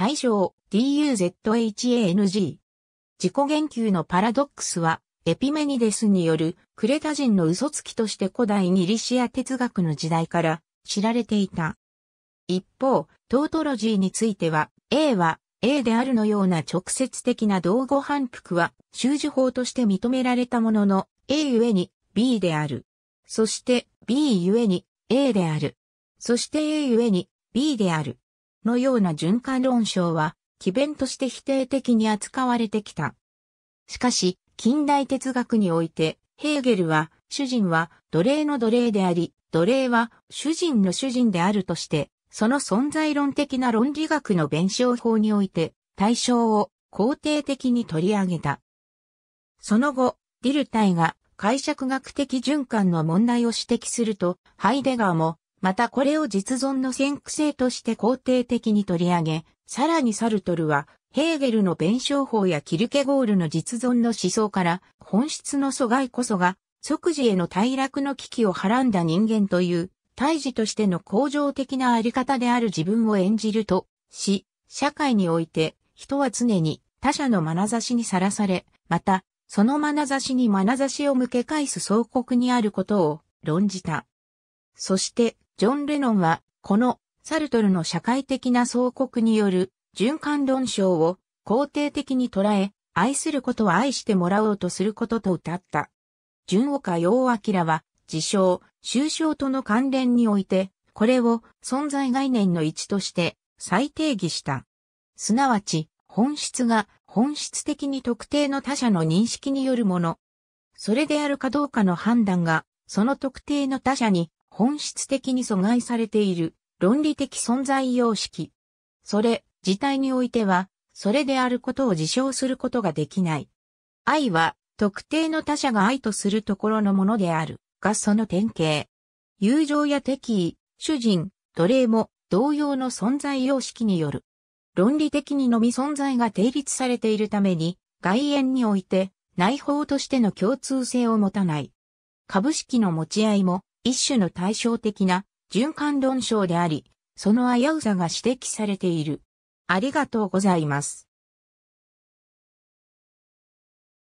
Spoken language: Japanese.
対象 DUZHANG。自己言及のパラドックスは、エピメニデスによるクレタ人の嘘つきとして古代ギリシア哲学の時代から知られていた。一方、トートロジーについては、A は A であるのような直接的な同語反復は、修辞法として認められたものの、A ゆえに B である。そして B ゆえに A である。そして A ゆえに B である。のような循環論証は、奇弁として否定的に扱われてきた。しかし、近代哲学において、ヘーゲルは、主人は奴隷の奴隷であり、奴隷は主人の主人であるとして、その存在論的な論理学の弁証法において、対象を肯定的に取り上げた。その後、ディルタイが解釈学的循環の問題を指摘すると、ハイデガーもまたこれを実存の先駆性として肯定的に取り上げ、さらにサルトルは、ヘーゲルの弁証法やキルケゴールの実存の思想から、本質の阻害こそが、即時への退落の危機をはらんだ人間という、胎児としての向上的なあり方である自分を演じると、し、社会において、人は常に他者の眼差しにさらされ、また、その眼差しに眼差しを向け返す総国にあることを論じた。そして、ジョン・レノンは、このサルトルの社会的な総国による循環論証を肯定的に捉え、愛することは愛してもらおうとすることと歌った。純岡陽明は、自称、抽象との関連において、これを存在概念の一として再定義した。すなわち、本質が本質的に特定の他者の認識によるもの。それであるかどうかの判断が、その特定の他者に本質的に阻害されている論理的存在様式。それ、自体においては、それであることを自称することができない。愛は、特定の他者が愛とするところのものである、がその典型。友情や敵意、主人、奴隷も同様の存在様式による。論理的にのみ存在が定律されているために、外縁において内包としての共通性を持たない。株式の持ち合いも、一種の対照的な循環論証であり、その危うさが指摘されている。ありがとうございます。